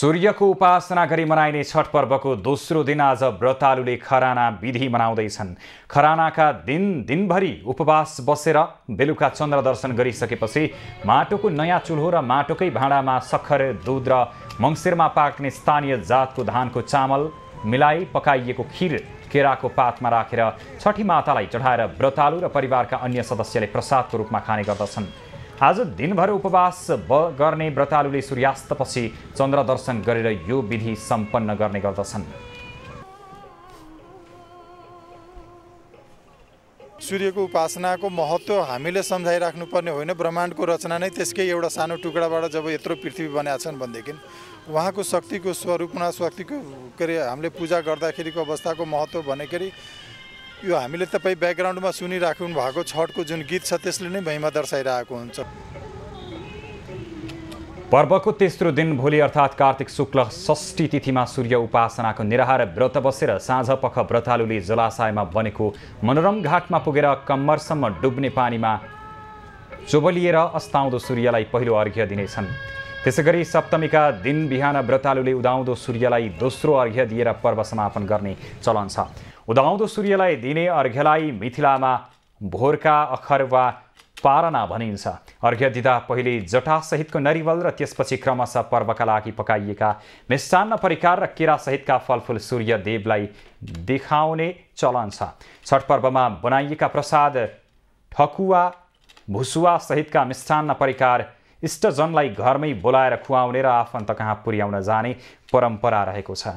सूर्यको उपासना गरी मनाइने छठ पर्वको दोस्रो दिन आज व्रतालुले खराना विधि मनाउँदैछन् खरानाका दिन दिनभरि उपवास बसेर बेलुका चन्द्र दर्शन गरिसकेपछि माटोको नयाँ चुल्हो र माटोकै भाँडामा सक्खर दुध र मङ्सिरमा पाक्ने स्थानीय जातको धानको चामल मिलाई पकाइएको खिर केराको पातमा राखेर छठी मातालाई चढाएर व्रतालु र परिवारका अन्य सदस्यले प्रसादको रूपमा खाने गर्दछन् आज दिनभर उपवास ब गर्ने व्रतालुले सूर्यास्तपछि चन्द्र दर्शन गरेर यो विधि सम्पन्न गर्ने गर्दछन् सूर्यको उपासनाको महत्त्व हामीले सम्झाइराख्नुपर्ने होइन ब्रह्माण्डको रचना नै त्यसकै एउटा सानो टुक्राबाट जब यत्रो पृथ्वी बनाएका छन् भनेदेखि उहाँको शक्तिको स्वरूपमा शक्तिको के अरे हामीले पूजा गर्दाखेरिको अवस्थाको महत्त्व भन्दाखेरि यो हामीले तपाईँ ब्याकग्राउन्डमा सुनिराख्नु भएको छठको जुन गीत छ त्यसले नै भैँमा दर्शाइरहेको हुन्छ पर्वको तेस्रो दिन भोलि अर्थात् कार्तिक शुक्ल षष्ठी तिथिमा सूर्य उपासनाको निराहार व्रत बसेर साँझ पख व्रतालुले जलाशयमा बनेको मनोरम घाटमा पुगेर कम्मरसम्म डुब्ने पानीमा चोबलिएर अस्ताउँदो सूर्यलाई पहिलो अर्घ्य दिनेछन् त्यसै गरी सप्तमीका दिन बिहान व्रतालुले उदाउँदो सूर्यलाई दोस्रो अर्घ्य दिएर पर्व समापन गर्ने चलन छ उदाउँदो सूर्यलाई दिने अर्घ्यलाई मिथिलामा भोरका अखर वा पारना भनिन्छ अर्घ्य दिँदा पहिले जटासहितको नरिवल र त्यसपछि क्रमशः पर्वका लागि पकाइएका मिष्टान्न परिकार र केरासहितका फलफुल सूर्य देवलाई देखाउने चलन छ छठ पर्वमा बनाइएका प्रसाद ठकुवा भुसुवा सहितका मिष्टान्न परिकार इष्टजनलाई घरमै बोलाएर खुवाउने र आफन्त कहाँ पुर्याउन जाने परम्परा रहेको छ